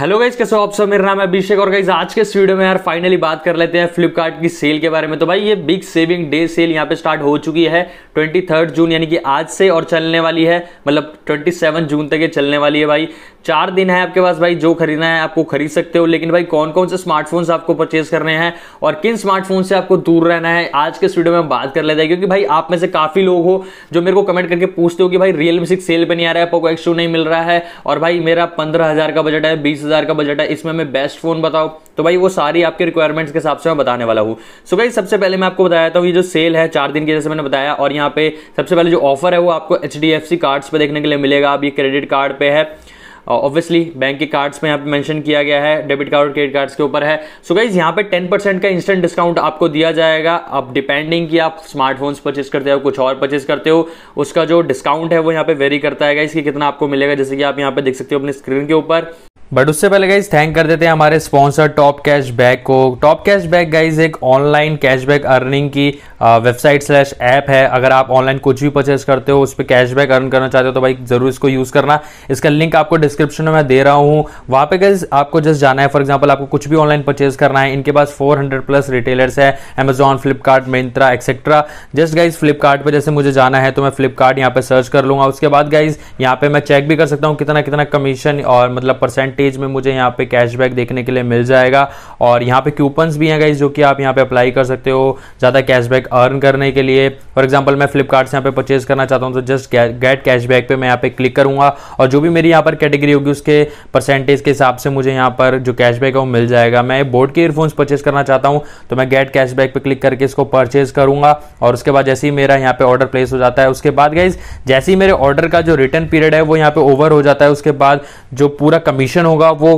hello guys कैसे हो आप सब मेरा नाम है अभिषेक और गाइज आज के इस वीडियो में यार फाइनली बात कर लेते हैं फ्लिपकार्ट की सेल के बारे में तो भाई ये बिग सेविंग डे सेल यहाँ पे स्टार्ट हो चुकी है ट्वेंटी थर्ड जून यानी कि आज से और चलने वाली है मतलब ट्वेंटी सेवन जून तक ये चलने वाली है भाई चार दिन है आपके पास भाई जो खरीदना है आपको खरीद सकते हो लेकिन भाई कौन कौन से स्मार्टफोन्स आपको परचेज करने हैं और किन स्मार्टफोन से आपको दूर रहना है आज के इस वीडियो में हम बात कर लेते हैं क्योंकि भाई आप में से काफी लोग हो जो मेरे को कमेंट करके पूछते हो कि भाई रियलमी सिक्स सेल पर नहीं आ रहा है पोको एक्स नहीं मिल रहा है और भाई मेरा पंद्रह का बजट है बीस हज़ार का बजट है इसमें हमें बेस्ट फ़ोन बताओ तो भाई वो सारी आपके रिक्वायरमेंट्स के हिसाब से मैं बताने वाला हूँ सो भाई सबसे पहले मैं आपको बताया था ये जो सेल है चार दिन की जैसे मैंने बताया और यहाँ पे सबसे पहले जो ऑफर है वो आपको H D F C cards पर देखने के लिए मिलेगा अब ये क्रेडिट कार्ड पर है ऑब्वियसली uh, बैंक के कार्ड्स में यहाँ पे मेंशन किया गया है डेबिट कार्ड और क्रेडिट कार्ड्स के ऊपर है सो गाइज यहाँ पे 10% का इंस्टेंट डिस्काउंट आपको दिया जाएगा अब डिपेंडिंग कि आप स्मार्टफोन्स परचेस करते हो कुछ और परचेस करते हो उसका जो डिस्काउंट है वो यहाँ पे वेरी करता है गाइज कि कितना आपको मिलेगा जैसे कि आप यहाँ पे देख सकते हो अपनी स्क्रीन के ऊपर बट उससे पहले गाइज थैंक कर देते हैं हमारे स्पॉन्सर टॉप कैश बैक को टॉप कैश बैक गाइज एक ऑनलाइन कैशबैक अर्निंग की वेबसाइट स्लैश ऐप है अगर आप ऑनलाइन कुछ भी परचेस करते हो उस पर कैशबैक अर्न करना चाहते हो तो भाई जरूर इसको यूज़ करना इसका लिंक आपको डिस्क्रिप्शन में मैं दे रहा हूँ वहाँ पे गाइज आपको जस्ट जाना है फॉर एग्जाम्पल आपको कुछ भी ऑनलाइन परचेज करना है इनके पास फोर प्लस रिटेलर्स है Amazon Flipkart Myntra etcetera just guys Flipkart पर जैसे मुझे जाना है तो मैं फ्लिपकार्ट यहाँ पर सर्च कर लूँगा उसके बाद गाइज यहाँ पर मैं चेक भी कर सकता हूँ कितना कितना कमीशन और मतलब परसेंट परसेंटेज में मुझे यहाँ पे कैशबैक देखने के लिए मिल जाएगा और यहाँ पे कूपन्स भी हैं गाइज जो कि आप यहाँ पे अप्लाई कर सकते हो ज़्यादा कैशबैक अर्न करने के लिए फॉर एग्जाम्पल मैं फ्लिपकार्ट से यहाँ पे परचेज करना चाहता हूँ तो जस्ट गेट कैशबैक पे मैं यहाँ पे क्लिक करूँगा और जो भी मेरी यहाँ पर कैटेगरी होगी उसके परसेंटेज के हिसाब से मुझे यहाँ पर जो कैशबैक है वो मिल जाएगा मैं बोर्ड के ईयरफोन्स परचेज करना चाहता हूँ तो मैं गेट कैशबैक पर क्लिक करके इसको परचेज करूँगा और उसके बाद जैसे ही मेरा यहाँ पे ऑर्डर प्लेस हो जाता है उसके बाद गाइज जैसे ही मेरे ऑर्डर का जो रिटर्न पीरियड है वो यहाँ पे ओवर हो जाता है उसके बाद जो पूरा कमीशन होगा वो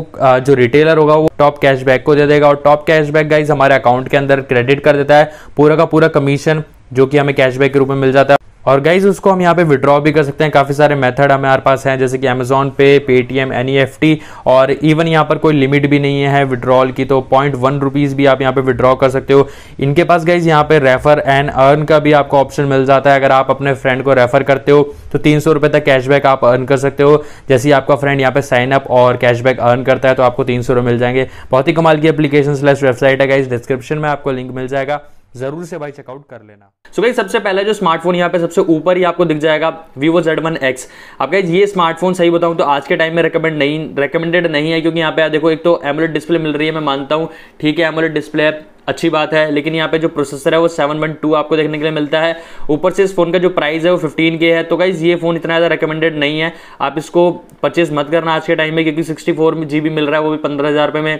जो रिटेलर होगा वो टॉप कैशबैक को दे देगा और टॉप कैशबैक गाइज हमारे अकाउंट के अंदर क्रेडिट कर देता है पूरा का पूरा कमीशन जो कि हमें कैशबैक के रूप में मिल जाता है और गाइज उसको हम यहाँ पे विड्रॉ भी कर सकते हैं काफ़ी सारे मेथड हमारे पास हैं जैसे कि Amazon pay Paytm N E F T और इवन यहाँ पर कोई लिमिट भी नहीं है विड्रॉल की तो पॉइंट वन रुपीज़ भी आप यहाँ पे विड्रॉ कर सकते हो इनके पास गाइज यहाँ पे रेफर एंड अर्न का भी आपको ऑप्शन मिल जाता है अगर आप अपने फ्रेंड को रेफर करते हो तो तीन सौ रुपये तक कैशबैक आप अर्न कर सकते हो जैसे ही आपका फ्रेंड यहाँ पे साइन अप और कैशबैक अर्न करता है तो आपको तीन सौ मिल जाएंगे बहुत ही कमाल की एप्लीकेशन स्लैश वेबसाइट है गाइज डिस्क्रिप्शन में आपको लिंक मिल जाएगा जरूर से भाई चेकआउट कर लेना सो भाई सबसे पहले जो स्मार्टफोन यहाँ पे सबसे ऊपर ही आपको दिख जाएगा Vivo जेड वन एक्स आपका ये स्मार्टफोन सही बताऊं तो आज के टाइम में रिकमेंड नहीं रिकमेंडेड नहीं है क्योंकि यहाँ पे देखो एक तो एमोलेट डिस्प्ले मिल रही है मैं मानता हूँ ठीक है एमोलेट डिस्प्ले है अच्छी बात है लेकिन यहाँ पे जो प्रोसेसर है वो सेवन वन टू आपको देखने के लिए मिलता है ऊपर से इस फोन का जो प्राइस है वो फिफ्टीन के है तो गाइज ये फोन इतना ज़्यादा रिकमेंडेड नहीं है आप इसको परचेज मत करना आज के टाइम में क्योंकि सिक्सटी फोर जी मिल रहा है वो भी पंद्रह हज़ार में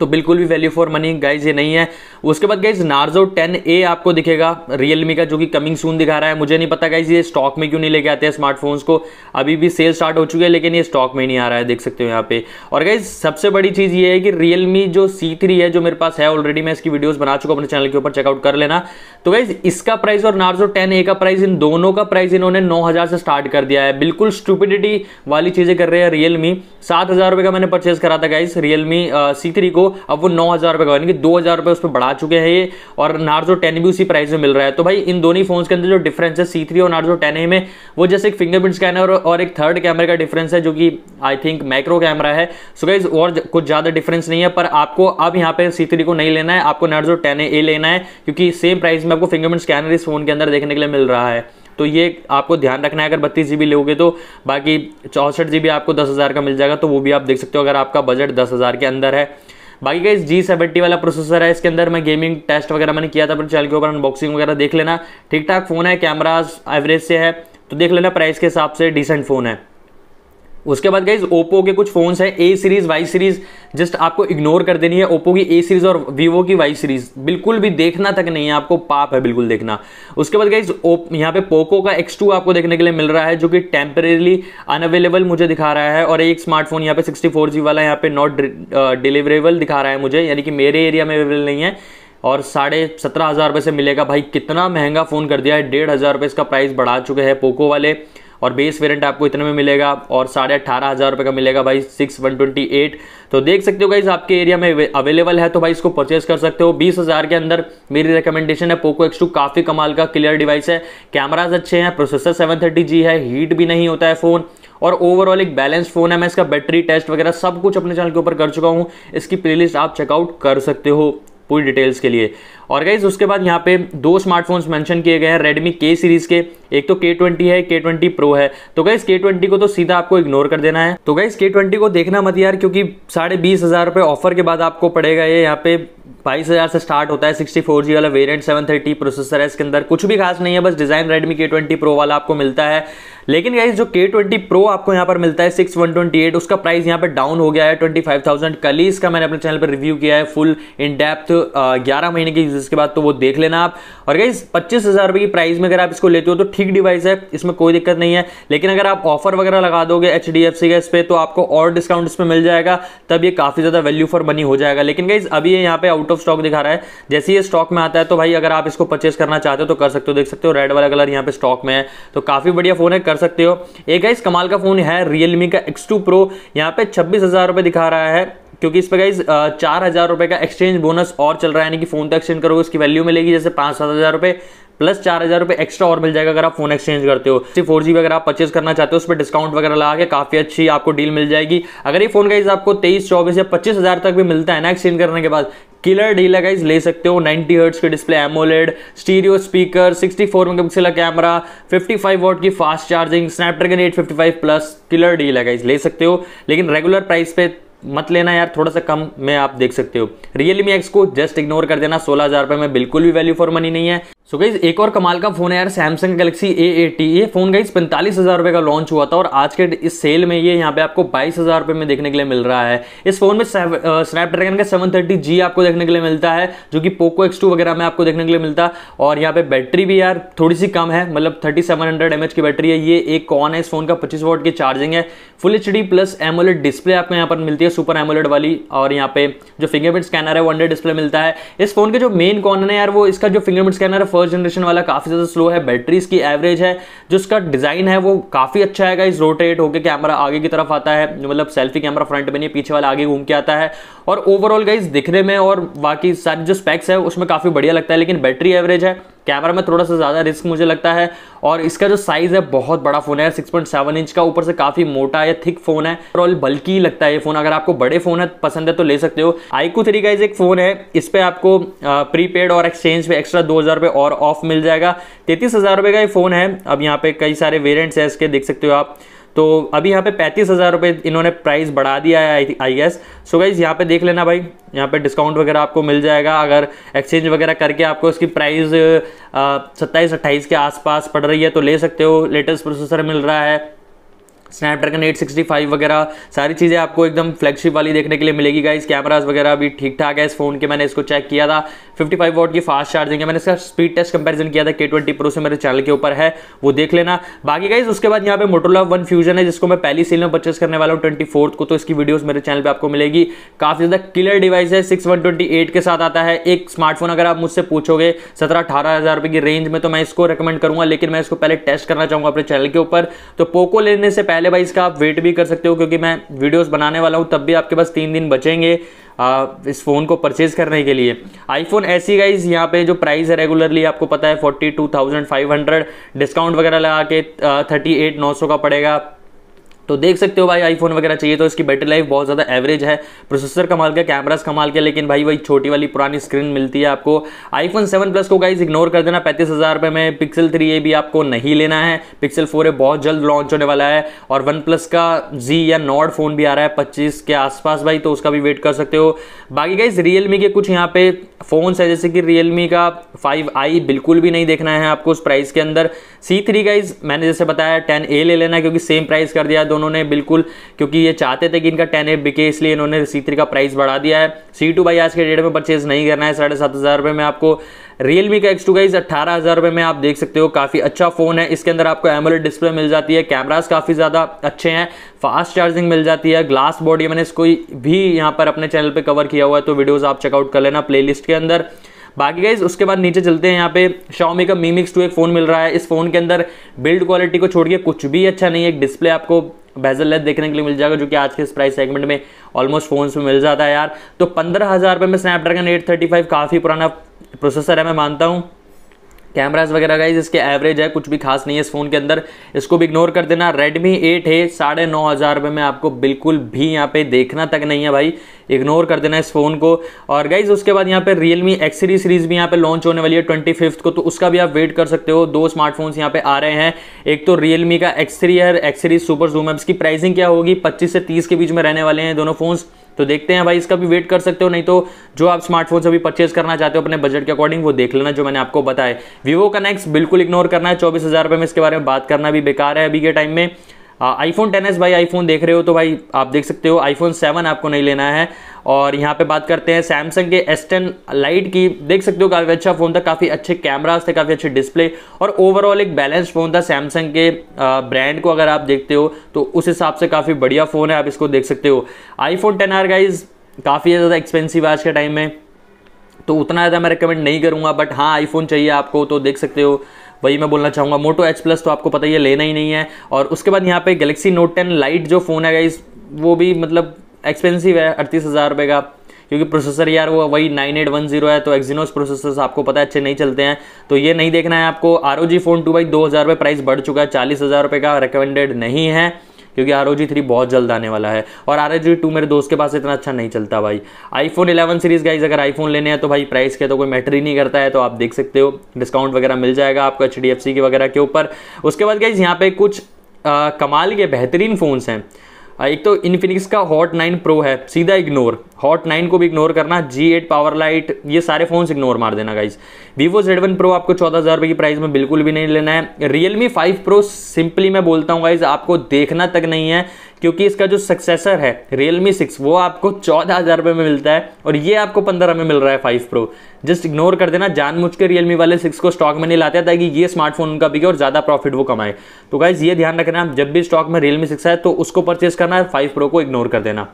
तो बिल्कुल भी वैल्यू फॉर मनी गाइज ये नहीं है उसके बाद गाइज नार्जो ए आपको दिखेगा रियलमी का जो कि कमिंग सून दिखा रहा है मुझे नहीं पता गाइज ये स्टॉक में क्यों नहीं लेके आते हैं स्मार्टफोन्स को अभी भी सेल स्टार्ट हो चुकी है लेकिन ये स्टॉक में नहीं आ रहा है देख सकते हो यहाँ पे और गाइज सबसे बड़ी चीज़ ये है कि रियलमी जो सी है जो मेरे पास है ऑलरेडी मैं इसकी वीडियोज़ बना चुका हूँ अपने चैनल के ऊपर चेकआउट कर लेना तो गाइज इसका प्राइस और नार्जो टेन का प्राइस इन दोनों का प्राइस इन्होंने नौ से स्टार्ट कर दिया है बिल्कुल स्टूपिडिटी वाली चीज़ें कर रहे हैं रियलमी सात का मैंने परचेज करा था गाइज रियलमी सी को अब वो नौ हज़ार रुपए का यानी कि दो हज़ार रुपए उस पर बढ़ा चुके हैं ये और नार्जो टेन भी उसी प्राइस में मिल रहा है तो भाई इन दोनों फोन के अंदर जो डिफरेंस है सी थ्री और नार्जो टेन ए में वो जैसे एक फिंगरप्रिंट स्कैनर और एक थर्ड कैमरे का डिफरेंस है जो कि आई थिंक माइक्रो कैमरा है सो गाइज और कुछ ज़्यादा डिफरेंस नहीं है पर आपको अब यहाँ पे सी थ्री को नहीं लेना है आपको नार्जो टेन ए लेना है क्योंकि सेम प्राइस में आपको फिंगरप्रिंट स्कैनर इस फोन के अंदर देखने के लिए मिल रहा है तो ये आपको ध्यान रखना है अगर बत्तीस जी लोगे तो बाकी चौंसठ जी आपको दस हज़ार का मिल जाएगा तो वो भी आप देख सकते हो अगर आपका बजट दस हज़ार के अंदर है बाकी का इस जी सेवेंटी वाला प्रोसेसर है इसके अंदर मैं गेमिंग टेस्ट वगैरह मैंने किया था अपने चैनल के ऊपर अनबॉक्सिंग वगैरह देख लेना ठीक ठाक फ़ोन है कैमराज एवरेज से है तो देख लेना प्राइस के हिसाब से डिसेंट फ़ोन है उसके बाद गाइज ओप्पो के कुछ फोन्स हैं A series Y series just आपको इग्नोर कर देनी है ओप्पो की ए सीरीज और वीवो की वाई सीरीज बिल्कुल भी देखना तक नहीं है आपको पाप है बिल्कुल देखना उसके बाद गाइज यहाँ पे पोको का एक्स टू आपको देखने के लिए मिल रहा है जो कि टेम्परेली अनअवेलेबल मुझे दिखा रहा है और एक स्मार्टफोन यहाँ पे सिक्सटी फोर जी वाला यहाँ पे नॉट डिलीवरेबल दिखा रहा है मुझे यानी कि मेरे एरिया में अवेलेबल नहीं है और साढ़े सत्रह हज़ार रुपये से मिलेगा भाई कितना महंगा फ़ोन कर दिया है डेढ़ हज़ार रुपये इसका प्राइस बढ़ा चुके हैं पोको वाले और बेस वेरेंट आपको इतने में मिलेगा और साढ़े अट्ठारह हज़ार रुपये का मिलेगा भाई सिक्स वन ट्वेंटी एट तो देख सकते हो गाइज आपके एरिया में अवेलेबल है तो भाई इसको परचेज कर सकते हो बीस हज़ार के अंदर मेरी रिकमेंडेशन है पोको एक्स टू काफ़ी कमाल का क्लियर डिवाइस है कैमराज अच्छे हैं प्रोसेसर सेवन थर्टी जी है हीट भी नहीं होता है फ़ोन और ओवरऑल एक बैलेंस फोन है मैं इसका बैटरी टेस्ट वगैरह सब कुछ अपने चैनल के ऊपर कर चुका हूँ इसकी प्लेलिस्ट आप चेकआउट कर सकते हो पूरी डिटेल्स के लिए और गाइज उसके बाद यहाँ पे दो स्मार्टफोन्स मेंशन किए गए हैं रेडमी के सीरीज़ के एक तो के ट्वेंटी है के ट्वेंटी प्रो है तो गाइज के ट्वेंटी को तो सीधा आपको इग्नोर कर देना है तो गाइज के ट्वेंटी को देखना मत यार क्योंकि साढ़े बीस हज़ार रुपये ऑफर के बाद आपको पड़ेगा ये यहाँ पे बाईस हज़ार से स्टार्ट होता है सिक्सटी फोर जी वाला वेरियंट सेवन थर्टी प्रोसेसर है इसके अंदर कुछ भी खास नहीं है बस design Redmi K twenty pro वाला आपको मिलता है लेकिन गाइज जो के ट्वेंटी प्रो आपको यहाँ पर मिलता है सिक्स वन ट्वेंटी एट उसका प्राइस यहाँ पर डाउन हो गया है ट्वेंटी फाइव थाउजेंड कल ही इसका मैंने अपने चैनल पर रिव्यू किया है फुल इन डेप्थ ग्यारह महीने के यूज के बाद तो वो देख लेना आप और गाइज पच्चीस हज़ार रुपये की प्राइस में अगर आप इसको लेते हो तो ठीक डिवाइस है इसमें कोई दिक्कत नहीं है लेकिन अगर आप ऑफर वगैरह लगा दोगे एच डी एफ सी का इस पर तो आपको और डिस्काउंट इस पर मिल जाएगा तब ये काफ़ी ज़्यादा वैल्यू फॉर मनी हो जाएगा लेकिन गाइज अभी ये यहाँ पे आउट ऑफ स्टॉक दिखा रहा है जैसे ये स्टॉक में आता है तो भाई अगर आप इसको परचेस करना चाहते हो तो कर सकते हो देख सकते हो रेड वाला कलर यहाँ पे स्टॉक में है तो काफ़ी बढ़िया फ़ोन है कर कर सकते हो है इस कमाल का फ़ोन है रियलमी का एक्स टू प्रो यहाँ पे छब्बीस हज़ार रुपए दिखा रहा है क्योंकि इस पर गाइज चार हज़ार रुपए का एक्सचेंज बोनस और चल रहा है यानी कि फ़ोन तो एक्सचेंज करोगे उसकी वैल्यू मिलेगी जैसे पांच सात हज़ार रुपए प्लस चार हज़ार रुपए एक्स्ट्रा और मिल जाएगा अगर आप फोन एक्सचेंज करते हो फोर जी अगर आप परचेज करना चाहते हो उस पर डिस्काउंट वगैरह लगा के काफ़ी अच्छी आपको डील मिल जाएगी अगर ये फोन गाइज आपको तेईस चौबीस या पच्चीस हज़ार तक भी मिलता है ना एक्सचेंज करने के बाद किलर डील गाइज ले सकते हो 90 हर्ट्स के display AMOLED stereo speaker 64 four का कैमरा 55 वॉट की fast charging Snapdragon 855 plus killer deal है गाइज ले सकते हो लेकिन रेगुलर प्राइस पे मत लेना यार थोड़ा सा कम में आप देख सकते हो रियलमी एक्स को जस्ट इग्नोर कर देना सोलह हज़ार रुपए में बिल्कुल भी वैल्यू फॉर मनी नहीं है सो so गाइज एक और कमाल का फोन है यार सैमसंग गैलेक्सी ए एटी ये फोन गाइज पैंतालीस हज़ार रुपये का लॉन्च हुआ था और आज के इस सेल में ये यहाँ पे आपको बाईस हज़ार रुपये में देखने के लिए मिल रहा है इस फोन में स्नैपड्रैगन का सेवन थर्टी जी आपको देखने के लिए मिलता है जो कि पोको एक्स टू वगैरह में आपको देखने के लिए मिलता और यहाँ पे बैटरी भी यार थोड़ी सी कम है मतलब thirty seven hundred M H की बैटरी है ये एक कॉन है इस फोन का पच्चीस वोट की चार्जिंग है full H D plus AMOLED display आपको यहाँ पर मिलती है है सुपर एमोलेड वाली और यहाँ पे जो फिंगरप्रिंट स्कैनर है वो अंडर डिस्प्ले मिलता है इस फोन के जो मेन कॉर्नर है यार वो इसका जो फिंगरप्रिंट स्कैनर है फर्स्ट जनरेशन वाला काफ़ी ज़्यादा स्लो है बैटरी इसकी एवरेज है जो इसका डिज़ाइन है वो काफ़ी अच्छा है इस रोटेट होकर कैमरा आगे की तरफ आता है मतलब सेल्फी कैमरा फ्रंट में नहीं पीछे वाला आगे घूम के आता है और ओवरऑल गाइज दिखने में और बाकी सारी जो स्पेक्स है उसमें काफ़ी बढ़िया लगता है लेकिन बैटरी एवरेज है कैमरा में थोड़ा सा ज़्यादा रिस्क मुझे लगता है और इसका जो साइज़ है बहुत बड़ा फ़ोन है सिक्स पॉइंट सेवन इंच का ऊपर से काफ़ी मोटा या थिक फ़ोन है और बल्कि लगता है ये फ़ोन अगर आपको बड़े फ़ोन है पसंद है तो ले सकते हो आईकू थ्री का एक फ़ोन है इस पर आपको प्रीपेड और एक्सचेंज पे एक्स्ट्रा दो हज़ार और ऑफ मिल जाएगा तैतीस हज़ार का ये फ़ोन है अब यहाँ पे कई सारे वेरियंट्स है इसके देख सकते हो आप तो अभी यहाँ पे पैंतीस हज़ार रुपये इन्होंने प्राइस बढ़ा दिया है आई गेस सो गाइज यहाँ पे देख लेना भाई यहाँ पे डिस्काउंट वगैरह आपको मिल जाएगा अगर एक्सचेंज वगैरह करके आपको इसकी प्राइस सत्ताईस अट्ठाईस के आसपास पड़ रही है तो ले सकते हो लेटेस्ट प्रोसेसर मिल रहा है स्नैपड्रैगन 865 वगैरह सारी चीज़ें आपको एकदम फ्लैगशिप वाली देखने के लिए मिलेगी गाइस कैमराज वगैरह भी ठीक ठाक है इस फोन के मैंने इसको चेक किया था 55 फाइव वोट की फास्ट चार्जिंग है मैंने इसका स्पीड टेस्ट कंपैरिजन किया था के ट्वेंटी प्रो से मेरे चैनल के ऊपर है वो देख लेना बाकी गाइज उसके बाद यहाँ पे मोटोला वन फ्यूजन है जिसको मैं पहली सेल में परचेस करने वाला हूँ ट्वेंटी को तो इसकी वीडियोज मेरे चैनल पर आपको मिलेगी काफ़ी ज़्यादा क्लियर डिवाइस है सिक्स के साथ आता है एक स्मार्टफोन अगर आप मुझसे पूछोगे सत्रह अठारह हज़ार की रेंज में तो मैं इसको रिकमेंड करूँगा लेकिन मैं इसको पहले टेस्ट करना चाहूँगा अपने चैनल के ऊपर तो पोको लेने से पहले पहले भाई इसका आप वेट भी कर सकते हो क्योंकि मैं वीडियोस बनाने वाला हूँ तब भी आपके पास तीन दिन बचेंगे आ, इस फ़ोन को परचेज करने के लिए आईफोन ऐसी गाइज यहाँ पे जो प्राइस है रेगुलरली आपको पता है forty two thousand five hundred discount वगैरह लगा के थर्टी एट नौ सौ का पड़ेगा तो देख सकते हो भाई आईफोन वगैरह चाहिए तो इसकी बैटरी लाइफ बहुत ज़्यादा एवरेज है प्रोसेसर कमाल के कैमरास कमाल के लेकिन भाई वही छोटी वाली पुरानी स्क्रीन मिलती है आपको आईफोन 7 प्लस को गाइज इग्नोर कर देना पैंतीस हज़ार रुपये में पिक्सल थ्री ए भी आपको नहीं लेना है पिक्सल फोर ए बहुत जल्द लॉन्च होने वाला है और वन प्लस का जी या नॉड फोन भी आ रहा है पच्चीस के आसपास भाई तो उसका भी वेट कर सकते हो बाकी गाइज रियलमी के कुछ यहाँ पे फ़ोन्स है जैसे कि रियलमी का फाइव आई बिल्कुल भी नहीं देखना है आपको उस प्राइस के अंदर सी थ्री गाइज मैंने जैसे बताया टेन ए ले लेना क्योंकि सेम प्राइस कर दिया दो उन्होंने बिल्कुल क्योंकि ये चाहते थे कि इनका टेन एफ बिके इसलिए इन्होंने सी थ्री का प्राइस बढ़ा दिया है सी टू बाई आज के डेट में परचेज नहीं करना है साढ़े सात हज़ार रुपये में आपको रियलमी का एक्स टू गाइज अट्ठारह हज़ार रुपये में आप देख सकते हो काफ़ी अच्छा फ़ोन है इसके अंदर आपको एमोलेड डिस्प्ले मिल जाती है कैमराज काफ़ी ज़्यादा अच्छे हैं फास्ट चार्जिंग मिल जाती है ग्लास बॉडी मैंने इसको भी यहाँ पर अपने चैनल पर कवर किया हुआ है तो वीडियोज़ आप चेकआउट कर लेना प्ले के अंदर बाकी गाइज उसके बाद नीचे चलते हैं यहाँ पे शाओमी का मीमिक्स टू एक फ़ोन मिल रहा है इस फ़ोन के अंदर बिल्ड क्वालिटी को छोड़ के कुछ भी अच्छा नहीं है एक डिस्प्ले आपको बेजल लेस देखने के लिए मिल जाएगा जो कि आज के इस प्राइस सेगमेंट में ऑलमोस्ट फोन्स में मिल जाता है यार तो पंद्रह हज़ार रुपये में स्नैपड्रैगन एट थर्टी फाइव काफ़ी पुराना प्रोसेसर है मैं मानता हूँ कैमराज वगैरह गाइज इसके एवरेज है कुछ भी खास नहीं है इस फ़ोन के अंदर इसको भी इग्नोर कर देना रेडमी एट है साढ़े नौ हज़ार रुपये में आपको बिल्कुल भी यहाँ पे देखना तक नहीं है भाई इग्नोर कर देना इस फ़ोन को और गाइज उसके बाद यहाँ पे रियलमी एक्स सीरीज सीरीज भी यहाँ पे लॉन्च होने वाली है ट्वेंटी फिफ्थ को तो उसका भी आप वेट कर सकते हो दो स्मार्टफोन्स यहाँ पे आ रहे हैं एक तो रियलमी का एक्स थ्री है एक्सरी सुपर जूम है की प्राइसिंग क्या होगी पच्चीस से तीस के बीच में रहने वाले हैं दोनों फ़ोन्स तो देखते हैं भाई इसका भी वेट कर सकते हो नहीं तो जो आप स्मार्टफोन से भी परचेज करना चाहते हो अपने बजट के अकॉर्डिंग वो देख लेना जो मैंने आपको बताया वीवो का नेक्स्ट बिल्कुल इग्नोर करना है चौबीस हज़ार में इसके बारे में बात करना भी बेकार है अभी के टाइम में आईफोन टेन भाई आईफोन देख रहे हो तो भाई आप देख सकते हो आईफोन सेवन आपको नहीं लेना है और यहाँ पे बात करते हैं सैमसंग के एस टेन लाइट की देख सकते हो काफ़ी अच्छा फ़ोन था काफ़ी अच्छे कैमराज थे काफ़ी अच्छे डिस्प्ले और ओवरऑल एक बैलेंस फ़ोन था सैमसंग के ब्रांड को अगर आप देखते हो तो उस हिसाब से काफ़ी बढ़िया फ़ोन है आप इसको देख सकते हो आईफोन टेन आर गाइज काफ़ी ज़्यादा एक्सपेंसिव आज के टाइम में तो उतना ज़्यादा मैं रिकमेंड नहीं करूँगा बट हाँ आईफोन चाहिए आपको तो देख सकते हो वही मैं बोलना चाहूँगा मोटो एच प्लस तो आपको पता ही लेना ही नहीं है और उसके बाद यहाँ पे गैलेक्सी नोट टेन लाइट जो फ़ोन है गाइज़ वो भी मतलब एक्सपेंसिव है अड़तीस हज़ार रुपये का क्योंकि प्रोसेसर यार वो वही नाइन एट वन जीरो है तो एक्जीनोस प्रोसेसर आपको पता है अच्छे नहीं चलते हैं तो ये नहीं देखना है आपको R O G phone two बाई दो हज़ार रुपये प्राइस बढ़ चुका है चालीस हज़ार रुपये का रिकमेंडेड नहीं है क्योंकि आर ओ जी थ्री बहुत जल्द आने वाला है और आर ओ जी टू मेरे दोस्त के पास इतना अच्छा नहीं चलता भाई आईफोन इलेवन सीरीज़ गाइज अगर आईफोन लेने हैं तो भाई प्राइस के तो कोई मैटर ही नहीं करता है तो आप देख सकते हो डिस्काउंट वगैरह मिल जाएगा आपको एच डी एफ सी के वगैरह के ऊपर उसके बाद गाइज यहाँ पे कुछ आ, कमाल के बेहतरीन फ़ोन्स हैं हाँ, एक तो इन्फिनिक्स का हॉट नाइन प्रो है सीधा इग्नोर हॉट नाइन को भी इग्नोर करना जी एट पावर लाइट ये सारे फोन्स इग्नोर मार देना guys Vivo Z one pro आपको चौदह हज़ार रुपये की प्राइस में बिल्कुल भी नहीं लेना है रियलमी फाइव प्रो सिंपली मैं बोलता हूँ गाइज आपको देखना तक नहीं है क्योंकि इसका जो सक्सेसर है रियलमी सिक्स वो आपको चौदह हज़ार रुपये में मिलता है और ये आपको पंद्रह में मिल रहा है फाइव प्रो जस्ट इग्नोर कर देना जानबूझ के रियलमी वाले सिक्स को स्टॉक में नहीं लाते ताकि ये स्मार्टफोन उनका बिके और ज़्यादा प्रॉफिट वो कमाए तो गाइज ये ध्यान रखना आप जब भी स्टॉक में रियलमी सिक्स आए तो उसको परचेज करना है फाइव प्रो को इग्नोर कर देना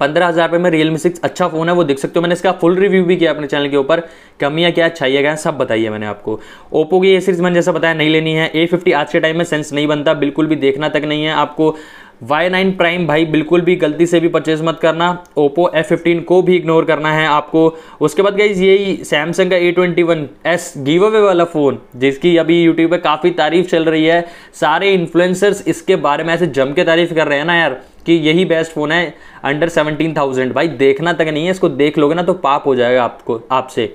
पंद्रह हज़ार रुपये में रियलमी सिक्स अच्छा फ़ोन है वो देख सकते हो मैंने इसका फुल रिव्यू भी किया अपने चैनल के ऊपर कमियाँ क्या अच्छाइयाँ क्या सब बताइए मैंने आपको ओप्पो की ये सीरीज़ मैंने जैसा बताया नहीं लेनी है ए फिफ्टी आज के टाइम में सेंस नहीं बनता बिल्कुल भी देखना तक नहीं है आपको Y9 प्राइम भाई बिल्कुल भी गलती से भी परचेज मत करना ओप्पो F15 को भी इग्नोर करना है आपको उसके बाद गई यही सैमसंग का A twenty one S give away वाला फ़ोन जिसकी अभी यूट्यूब पे काफ़ी तारीफ चल रही है सारे इन्फ्लुएंसर्स इसके बारे में ऐसे जम के तारीफ कर रहे हैं ना यार कि यही बेस्ट फ़ोन है अंडर सेवनटीन थाउजेंड भाई देखना तक नहीं है इसको देख लोगे ना तो पाप हो जाएगा आपको आपसे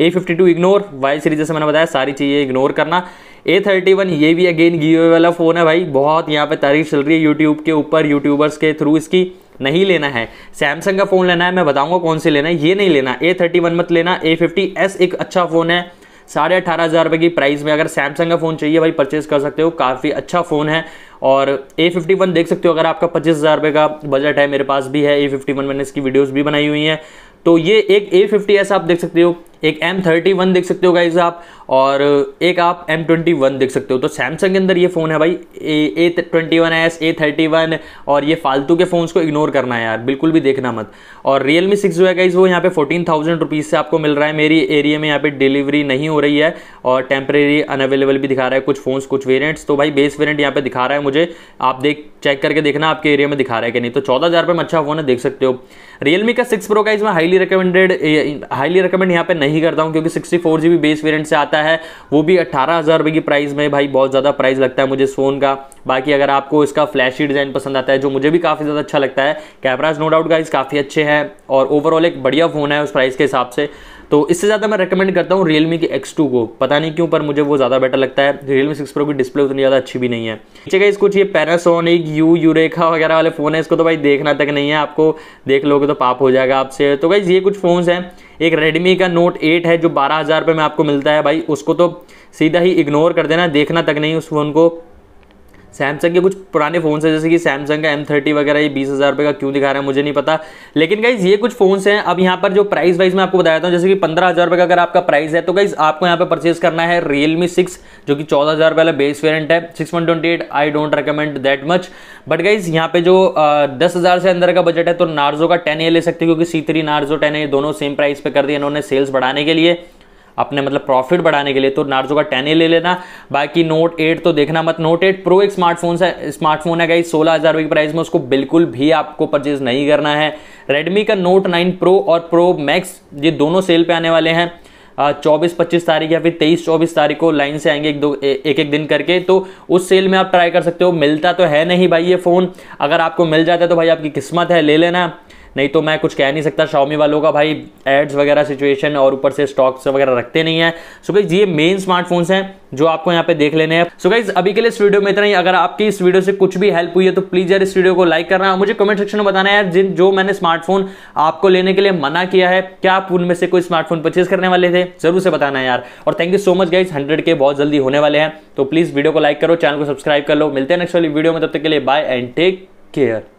A fifty two ignore Y series जैसे मैंने बताया सारी चीज़ें इग्नोर करना ए थर्टी वन ये भी अगेन गिवे वाला फ़ोन है भाई बहुत यहाँ पे तारीफ चल रही है यूट्यूब के ऊपर यूट्यूबर्स के थ्रू इसकी नहीं लेना है सैमसंग का फ़ोन लेना है मैं बताऊंगा कौन से लेना है ये नहीं लेना ए थर्टी वन मत लेना ए फिफ्टी एस एक अच्छा फ़ोन है साढ़े अठारह हज़ार रुपये की प्राइस में अगर सैमसंग का फ़ोन चाहिए भाई परचेज़ कर सकते हो काफ़ी अच्छा फ़ोन है और ए फिफ्टी वन देख सकते हो अगर आपका पच्चीस हज़ार रुपये का बजट है मेरे पास भी है ए फिफ्टी वन मैंने इसकी वीडियोज़ भी बनाई हुई हैं तो ये एक ए फिफ्टी एस आप देख सकते हो एक एम थर्टी वन देख सकते हो गाइज आप और एक आप एम ट्वेंटी वन देख सकते हो तो सैमसंग के अंदर ये फ़ोन है भाई A twenty one S A thirty one और ये फालतू के फ़ोन्स को इग्नोर करना है यार बिल्कुल भी देखना मत और रियल मी सिक्स जो है वो यहाँ पे फोर्टीन थाउजेंड रुपीज़ से आपको मिल रहा है मेरी एरिया में यहाँ पे डिलीवरी नहीं हो रही है और टेम्प्रेरी अनअवेलेबल भी दिखा रहा है कुछ फ़ोन्स कुछ वेरियंट्स तो भाई बेस वेरियंट यहाँ पे दिखा रहा है मुझे आप देख चेक करके देखना आपके एरिया में दिखा रहा है कि नहीं तो चौदह हज़ार में अच्छा फ़ोन है देख सकते हो रियलमी का सिक्स प्रो का इसमें हाईली रिकमेंडेड हाईली रिकमेंड यहाँ पर नहीं करता हूँ क्योंकि sixty four G B base variant से आता है आता है वो भी अट्ठारह हज़ार रुपये की प्राइस में भाई बहुत ज़्यादा प्राइस लगता है मुझे सोन का बाकी अगर आपको इसका फ्लैशी डिज़ाइन पसंद आता है जो मुझे भी काफ़ी ज़्यादा अच्छा लगता है कैमराज नो डाउट गाइज काफ़ी अच्छे हैं और ओवरऑल एक बढ़िया फ़ोन है उस प्राइस के हिसाब से तो इससे ज़्यादा मैं रेकमेंड करता हूँ रियलमी के X2 को पता नहीं क्यों पर मुझे वो ज़्यादा बेटर लगता है रियलमी सिक्स प्रो की डिस्प्ले उतनी ज़्यादा अच्छी भी नहीं है नीचे का कुछ ये पैनासोनिक यू यूरेखा वगैरह वाले फ़ोन है इसको तो भाई देखना तक नहीं है आपको देख लोगे तो पाप हो जाएगा आपसे तो भाई ये कुछ फ़ोन हैं एक रेडमी का नोट एट है जो बारह हज़ार रुपये में आपको मिलता है भाई उसको तो सीधा ही इग्नोर कर देना देखना तक नहीं उस फ़ोन को सैमसंग के कुछ पुराने फ़ोन है जैसे कि सैमसंग का एम थर्टी वगैरह ये बीस हज़ार रुपये का क्यों दिखा रहा है मुझे नहीं पता लेकिन गाइज ये कुछ फोन हैं अब यहाँ पर जो प्राइस वाइज मैं आपको बताया था जैसे कि पंद्रह हज़ार रुपये का अगर आपका प्राइस है तो गाइज आपको यहाँ पर परचेज करना है रियलमी सिक्स जो कि चौदह हज़ार रुपये वाला बेस वेरियंट है six one twenty eight I don't recommend that much but guys यहाँ पे जो दस हज़ार से अंदर का बजट है तो नार्जो का टेन ए ले सकते हो क्योंकि C three Narzo ten A दोनों सेम प्राइस पे कर दिए इन्होंने सेल्स बढ़ाने के लिए अपने मतलब प्रॉफिट बढ़ाने के लिए तो नार्जो का टेन ले लेना बाकी नोट एट तो देखना मत नोट एट प्रो एक स्मार्टफोन है स्मार्टफोन है गई सोलह हज़ार की प्राइस में उसको बिल्कुल भी आपको परचेज नहीं करना है रेडमी का नोट नाइन प्रो और प्रो मैक्स ये दोनों सेल पे आने वाले हैं चौबीस पच्चीस तारीख या फिर तेईस चौबीस तारीख को लाइन से आएंगे एक दो एक एक दिन करके तो उस सेल में आप ट्राई कर सकते हो मिलता तो है नहीं भाई ये फ़ोन अगर आपको मिल जाता है तो भाई आपकी किस्मत है ले लेना नहीं तो मैं कुछ कह नहीं सकता शाओमी वालों का भाई एड्स वगैरह सिचुएशन और ऊपर से स्टॉक्स वगैरह रखते नहीं है सो गाइज ये मेन स्मार्टफोन्स हैं जो आपको यहाँ पे देख लेने हैं सो गाइज अभी के लिए इस वीडियो में इतना ही अगर आपकी इस वीडियो से कुछ भी हेल्प हुई है तो प्लीज यार इस वीडियो को लाइक करना और मुझे कमेंट सेक्शन में बताना यार जिन जो मैंने स्मार्टफोन आपको लेने के लिए मना किया है क्या आप उनमें से कोई स्मार्टफोन परचेज करने वाले थे जरूर से बताना यार और thank you so much guys hundred के बहुत जल्दी होने वाले हैं तो प्लीज वीडियो को लाइक करो चैनल को सब्सक्राइब कर लो मिलते हैं नेक्स्ट वाली वीडियो में तब तक के लिए बाय एंड टेक केयर